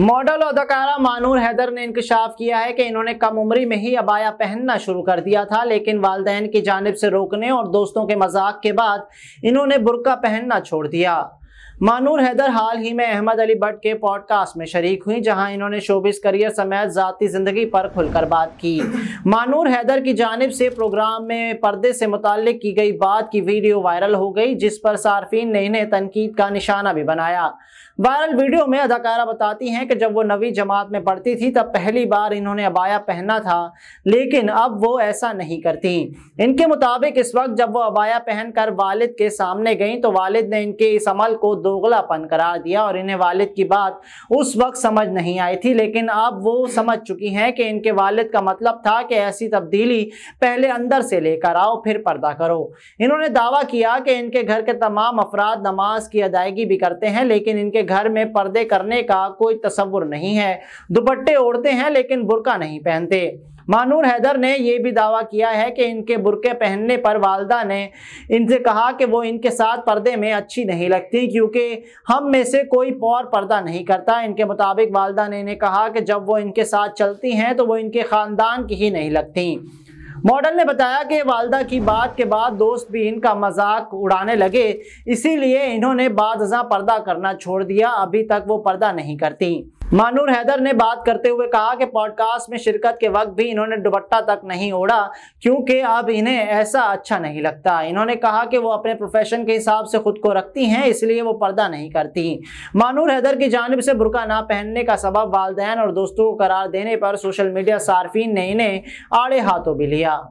model अदाकारा मानूर हैदर ने इंकशाफ किया है कि इन्होंने कम उम्री में ही अबाया पहनना शुरू कर दिया था लेकिन वालदेन की जानब से रोकने और दोस्तों के मजाक के बाद इन्होंने बुरका पहनना छोड़ दिया मानूर हैदर हाल ही में अहमद अली भट्ट के पॉडकास्ट में शरीक हुई जहां इन्होंने शोबिस करियर समेत जाती ज़िंदगी पर खुलकर बात की मानूर हैदर की जानब से प्रोग्राम में पर्दे से मुतल की गई बात की वीडियो वायरल हो गई जिस पर सार्फिन ने इन्हें तनकीद का निशाना भी बनाया वायरल वीडियो में अदाकारा बताती हैं कि जब वो नवी जमात में पढ़ती थी तब पहली बार इन्होंने अबाया पहना था लेकिन अब वो ऐसा नहीं करती इनके मुताबिक इस वक्त जब वो अबाया पहनकर वालिद के सामने गई तो वालिद ने इनके इस अमल को को दोगलापन करार दिया और इन्हें वालिद की बात उस वक्त समझ नहीं आई थी लेकिन अब वो समझ चुकी हैं कि इनके वालिद का मतलब था कि ऐसी तब्दीली पहले अंदर से लेकर आओ फिर पर्दा करो इन्होंने दावा किया कि इनके घर के तमाम अफराद नमाज की अदायगी भी करते हैं लेकिन इनके घर में पर्दे करने का कोई तस्वुर नहीं है दुपट्टे ओढ़ते हैं लेकिन बुरका नहीं पहनते मानूर हैदर ने यह भी दावा किया है कि इनके बुरके पहनने पर वालदा ने इनसे कहा कि वो इनके साथ पर्दे में अच्छी नहीं लगती क्योंकि हम में से कोई और पर्दा नहीं करता इनके मुताबिक वालदा ने इन्हें कहा कि जब वो इनके साथ चलती हैं तो वो इनके ख़ानदान की ही नहीं लगती मॉडल ने बताया कि वालदा की बात के बाद दोस्त भी इनका मजाक उड़ाने लगे इसीलिए इन्होंने बाद पर्दा करना छोड़ दिया अभी तक वो पर्दा नहीं करती मानूर हैदर ने बात करते हुए कहा कि पॉडकास्ट में शिरकत के वक्त भी इन्होंने दुपट्टा तक नहीं ओढ़ा क्योंकि अब इन्हें ऐसा अच्छा नहीं लगता इन्होंने कहा कि वो अपने प्रोफेशन के हिसाब से खुद को रखती हैं इसलिए वो पर्दा नहीं करती मानूर हैदर की जानब से बुरका ना पहनने का सबब वालदेन और दोस्तों को करार देने पर सोशल मीडिया सार्फिन ने इन्हें आड़े हाथों भी लिया